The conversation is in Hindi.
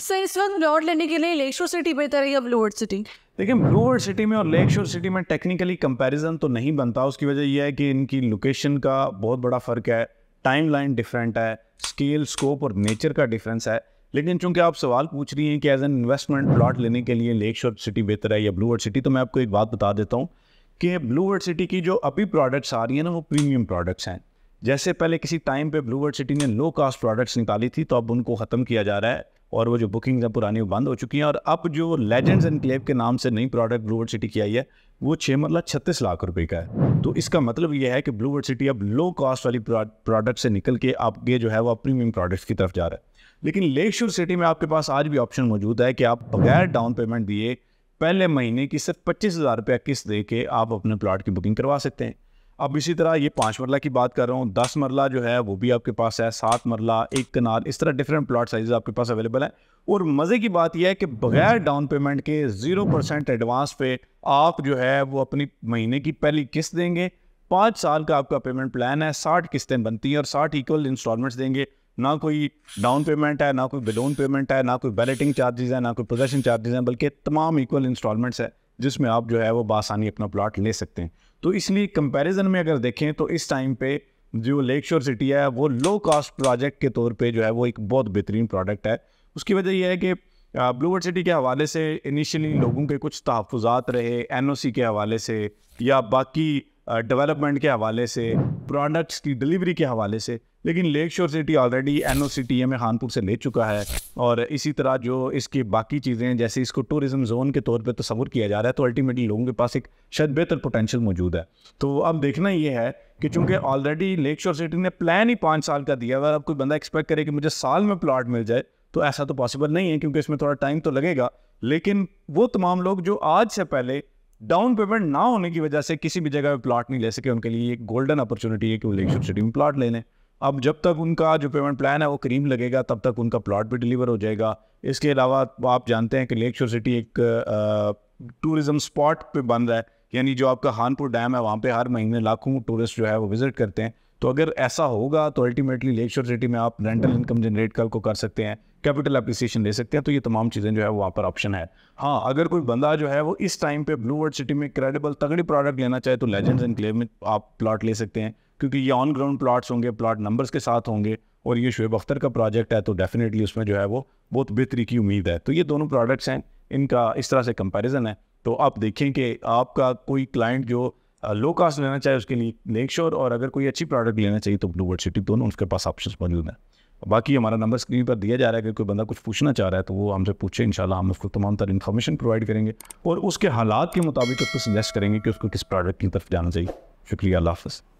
सर इस वक्त ब्लॉट लेने के लिए लेक शोर सिटी बेहतर है या ब्लूवर्ड सिटी देखिए ब्लूवर्ड सिटी में और लेक शोर सिटी में टेक्निकली कंपैरिजन तो नहीं बनता उसकी वजह यह है कि इनकी लोकेशन का बहुत बड़ा फ़र्क है टाइम लाइन डिफरेंट है स्केल स्कोप और नेचर का डिफरेंस है लेकिन चूंकि आप सवाल पूछ रही हैं कि एज एन इन्वेस्टमेंट प्लॉट लेने के लिए लेक शोर सिटी बेहतर है या ब्लूवर्ड सिटी तो मैं आपको एक बात बता देता हूँ कि ब्लूवर्ड सिटी की जो अभी प्रोडक्ट्स आ रही हैं ना वो प्रीमियम प्रोडक्ट्स हैं जैसे पहले किसी टाइम पे ब्लूवर्ड सिटी ने लो कास्ट प्रोडक्ट्स निकाली थी तो अब उनको ख़त्म किया जा रहा है और वो जो बुकिंग्स हैं पुरानी वो बंद हो चुकी हैं और अब जो लेजेंड्स एंड क्लेव के नाम से नई प्रोडक्ट ब्लूवर्ड सिटी की आई है वो छः मरला मतलब छत्तीस लाख रुपए का है तो इसका मतलब ये है कि ब्लूवर्ड सिटी अब लो कॉस्ट वाली प्रोडक्ट से निकल के आपके जो है वो प्रीमियम प्रोडक्ट्स की तरफ जा रहा है लेकिन लेक शोर सिटी में आपके पास आज भी ऑप्शन मौजूद है कि आप बगैर डाउन पेमेंट दिए पहले महीने की सिर्फ पच्चीस हज़ार रुपया किस्त दे के आप अपने प्लाट की बुकिंग करवा सकते हैं अब इसी तरह ये पाँच मरला की बात कर रहा हूँ दस मरला जो है वो भी आपके पास है सात मरला एक कनाल इस तरह डिफरेंट प्लाट साइज आपके पास अवेलेबल है और मज़े की बात यह है कि बगैर डाउन हम्म। पेमेंट के ज़ीरो परसेंट एडवांस पे आप जो है वो अपनी महीने की पहली किस्त देंगे पाँच साल का आपका पेमेंट प्लान है साठ किस्तें बनती हैं और साठ इक्वल इंस्टॉलमेंट्स देंगे ना कोई डाउन पेमेंट है ना कोई बिलोन पेमेंट है ना कोई बैलेटिंग चार्जेज़ है ना कोई पोजेशन चार्जेज़ हैं बल्कि तमाम इक्वल इंस्टॉलमेंट्स है जिसमें आप जो है वो बासानी अपना प्लाट ले सकते हैं तो इसलिए कंपैरिजन में अगर देखें तो इस टाइम पे जो लेक शोर सिटी है वो लो कॉस्ट प्रोजेक्ट के तौर पे जो है वो एक बहुत बेहतरीन प्रोडक्ट है उसकी वजह यह है कि ब्लूवर्ड सिटी के हवाले से इनिशियली लोगों के कुछ तहफात रहे एन के हवाले से या बाकी डेवलपमेंट के हवाले से प्रोडक्ट्स की डिलीवरी के हवाले से लेकिन lake shore city already N O C T M Khanpur से ले चुका है और इसी तरह जो इसकी बाकी चीज़ें जैसे इसको टूरिज़म जोन के तौर पर तस्वुर किया जा रहा है तो अल्टीमेटली लोगों के पास एक शायद बेहतर पोटेंशियल मौजूद है तो अब देखना ये है कि चूंकि ऑलरेडी लेक शोर सिटी ने प्लान ही पाँच साल का दिया अगर अब कोई बंदा एक्सपेक्ट करे कि मुझे साल में प्लाट मिल जाए तो ऐसा तो पॉसिबल नहीं है क्योंकि इसमें थोड़ा टाइम तो लगेगा लेकिन वो तमाम लोग जो आज से पहले डाउन पेमेंट ना होने की वजह से किसी भी जगह पे प्लॉट नहीं ले सके उनके लिए एक गोल्डन अपॉर्चुनिटी है कि वो लेक सिटी में प्लॉट ले लें अब जब तक उनका जो पेमेंट प्लान है वो क्रीम लगेगा तब तक उनका प्लॉट भी डिलीवर हो जाएगा इसके अलावा आप जानते हैं कि लेक शोर सिटी एक टूरिज़म स्पॉट पे बन रहा है यानी जो आपका हानपुर डैम है वहाँ पे हर महीने लाखों टूरिस्ट जो है वो विज़िट करते हैं तो अगर ऐसा होगा तो अल्टीमेटली लेक शोर सिटी में आप रेंटल इनकम जनरेट कर को कर सकते हैं कैपिटल अप्रिसिएशन ले सकते हैं तो ये तमाम चीज़ें जो है वहाँ पर ऑप्शन है हाँ अगर कोई बंदा जो है वो इस टाइम पे ब्लू वर्ड सिटी में क्रेडिबल तगड़ी प्रोडक्ट लेना चाहे तो लेजेंड्स एंड क्लेव में आप प्लॉट ले सकते हैं क्योंकि ये ऑन ग्राउंड प्लाट्स होंगे प्लाट नंबर्स के साथ होंगे और ये शुएब अख्तर का प्रोजेक्ट है तो डेफिनेटली उसमें जो है वो बहुत बेहतरी की उम्मीद है तो ये दोनों प्रोडक्ट्स हैं इनका इस तरह से कंपेरिजन है तो आप देखें कि आपका कोई क्लाइंट जो लो कास्ट लेना चाहे उसके लिए लेक श्योर और अगर कोई अच्छी प्रोडक्ट लेना चाहिए तो ब्लू वर्ड सिटी दोनों उसके पास ऑप्शन मौजूद हैं बाकी हमारा नंबर स्क्रीन पर दिया जा रहा है अगर कोई बंदा कुछ पूछना चाह रहा है तो वो हमसे पूछे इंशाल्लाह हम उसको तमाम तरह इन्फॉर्मेशन प्रोवाइड करेंगे और उसके हालात के मुताबिक उसको सजेस्ट करेंगे कि उसको किस प्रोडक्ट की तरफ जाना चाहिए शुक्रिया अल्लाह हाफ़